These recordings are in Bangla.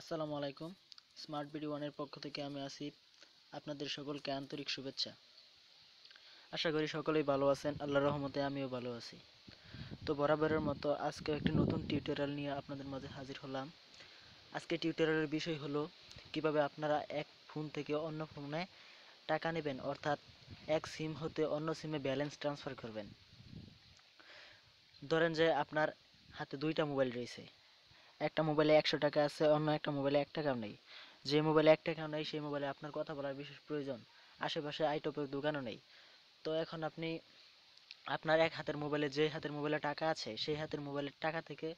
আসসালামু আলাইকুম স্মার্ট বিডি ওয়ানের পক্ষ থেকে আমি আসিফ আপনাদের সকলকে আন্তরিক শুভেচ্ছা আশা করি সকলেই ভালো আছেন আল্লাহ রহমতে আমিও ভালো আছি তো বরাবরের মতো আজকে একটি নতুন টিউটোরিয়াল নিয়ে আপনাদের মাঝে হাজির হলাম আজকে টিউটোরিয়ালের বিষয় হলো কিভাবে আপনারা এক ফোন থেকে অন্য ফোনে টাকা নেবেন অর্থাৎ এক সিম হতে অন্য সিমে ব্যালেন্স ট্রান্সফার করবেন ধরেন যে আপনার হাতে দুইটা মোবাইল রয়েছে একটা মোবাইলে একশো টাকা আছে অন্য একটা মোবাইলে এক টাকাও নেই যে মোবাইলে এক টাকাও নেই সেই মোবাইলে আপনার কথা বলার বিশেষ প্রয়োজন আশেপাশে আইটপের দোকানও নেই তো এখন আপনি আপনার এক হাতের মোবাইলে যে হাতের মোবাইলে টাকা আছে সেই হাতের মোবাইলের টাকা থেকে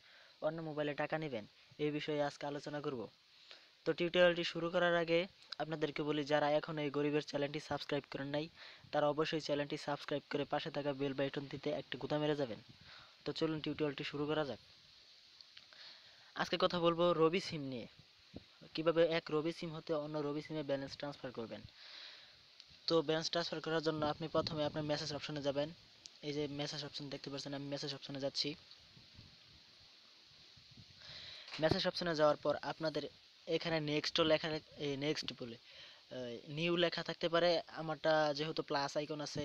অন্য মোবাইলে টাকা নেবেন এই বিষয়ে আজকে আলোচনা করব তো টিউটোরিয়ালটি শুরু করার আগে আপনাদেরকে বলি যারা এখন এই গরিবের চ্যানেলটি সাবস্ক্রাইব করেন নাই তারা অবশ্যই চ্যানেলটি সাবস্ক্রাইব করে পাশে থাকা বেল দিতে একটি গুদা মেরে যাবেন তো চলুন টিউটোরিয়ালটি শুরু করা যাক আজকে কথা বলবো রবি সিম নিয়ে কিভাবে এক রবি সিম হতে অন্য রবি সিমে ব্যালেন্স ট্রান্সফার করবেন তো ব্যালেন্স ট্রান্সফার করার জন্য আপনি প্রথমে আপনার মেসেজ অপশনে যাবেন এই যে মেসেজ অপশন দেখতে পাচ্ছেন আমি মেসেজ অপশনে যাচ্ছি মেসেজ অপশনে যাওয়ার পর আপনাদের এখানে নেক্সটও লেখা এই নেক্সট বলে নিউ লেখা থাকতে পারে আমারটা যেহেতু প্লাস আইকন আছে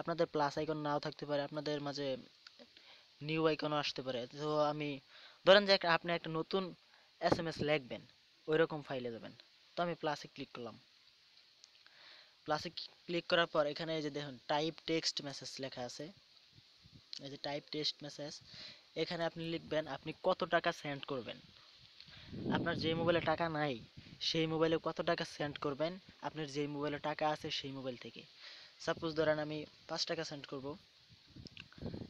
আপনাদের প্লাস আইকন নাও থাকতে পারে আপনাদের মাঝে নিউ আইকনও আসতে পারে তো আমি ধরেন যে আপনি একটা নতুন এস এম এস লিখবেন ওই রকম ফাইলে যাবেন তো আমি প্লাসে ক্লিক করলাম প্লাসে ক্লিক করার পর এখানে এই যে দেখুন টাইপ টেক্সট মেসেজ লেখা আছে এই যে টাইপ টেক্সট মেসেজ এখানে আপনি লিখবেন আপনি কত টাকা সেন্ড করবেন আপনার যে মোবাইলে টাকা নাই সেই মোবাইলে কত টাকা সেন্ড করবেন আপনার যেই মোবাইলে টাকা আছে সেই মোবাইল থেকে সাপোজ ধরেন আমি পাঁচ টাকা সেন্ড করব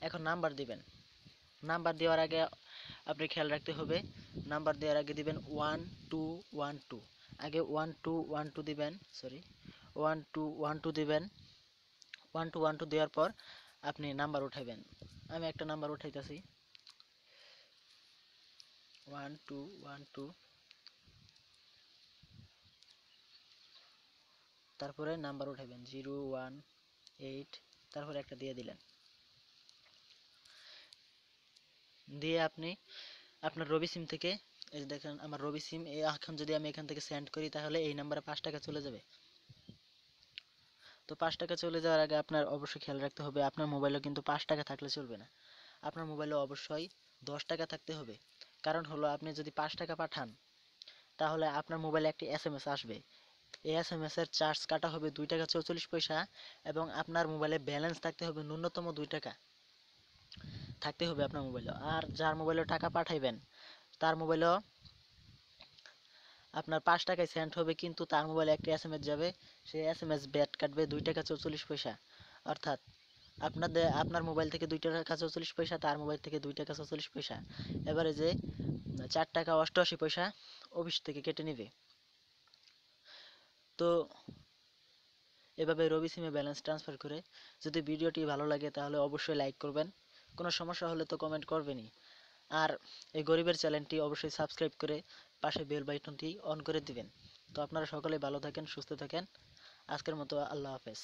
এখন নাম্বার দিবেন নাম্বার দেওয়ার আগে আপনি খেয়াল রাখতে হবে নাম্বার দেওয়ার আগে দিবেন ওয়ান টু ওয়ান টু আগে ওয়ান টু ওয়ান টু দিবেন sorry one two one two দিবেন ওয়ান টু ওয়ান টু দেওয়ার পর আপনি নাম্বার উঠাবেন আমি একটা নাম্বার উঠাইতেছি ওয়ান টু ওয়ান টু তারপরে নাম্বার উঠাবেন জিরো ওয়ান এইট তারপরে একটা দিয়ে দিলেন দিয়ে আপনি আপনার রবি সিম থেকে এই যে দেখেন আমার রবি সিম এখন যদি আমি এখান থেকে সেন্ড করি তাহলে এই নাম্বারে পাঁচ টাকা চলে যাবে তো পাঁচ টাকা চলে যাওয়ার আগে আপনার অবশ্যই খেয়াল রাখতে হবে আপনার মোবাইলেও কিন্তু পাঁচ টাকা থাকলে চলবে না আপনার মোবাইলে অবশ্যই দশ টাকা থাকতে হবে কারণ হলো আপনি যদি পাঁচ টাকা পাঠান তাহলে আপনার মোবাইলে একটি এস এম এস আসবে এই এস এম এর চার্জ কাটা হবে দুই টাকা চৌচল্লিশ পয়সা এবং আপনার মোবাইলে ব্যালেন্স থাকতে হবে ন্যূনতম দুই টাকা থাকতে হবে আপনার মোবাইলে আর যার মোবাইলে টাকা পাঠাইবেন তার মোবাইলও আপনার পাঁচ টাকায় সেন্ড হবে কিন্তু তার মোবাইলে একটি এস যাবে সে এস এম এস ব্যাট কাটবে দুই টাকা চৌচল্লিশ পয়সা অর্থাৎ আপনাদের আপনার মোবাইল থেকে দুই টাকা চৌচল্লিশ পয়সা তার মোবাইল থেকে দুই টাকা চৌচল্লিশ পয়সা এবারে যে চার টাকা অষ্টআশি পয়সা অফিস থেকে কেটে নেবে তো এভাবে রবি সিমে ব্যালেন্স ট্রান্সফার করে যদি ভিডিওটি ভালো লাগে তাহলে অবশ্যই লাইক করবেন কোনো সমস্যা হলে তো কমেন্ট করবেনই আর এই গরিবের চ্যানেলটি অবশ্যই সাবস্ক্রাইব করে পাশে বেল টি অন করে দিবেন তো আপনারা সকলে ভালো থাকেন সুস্থ থাকেন আজকের মতো আল্লাহ হাফেজ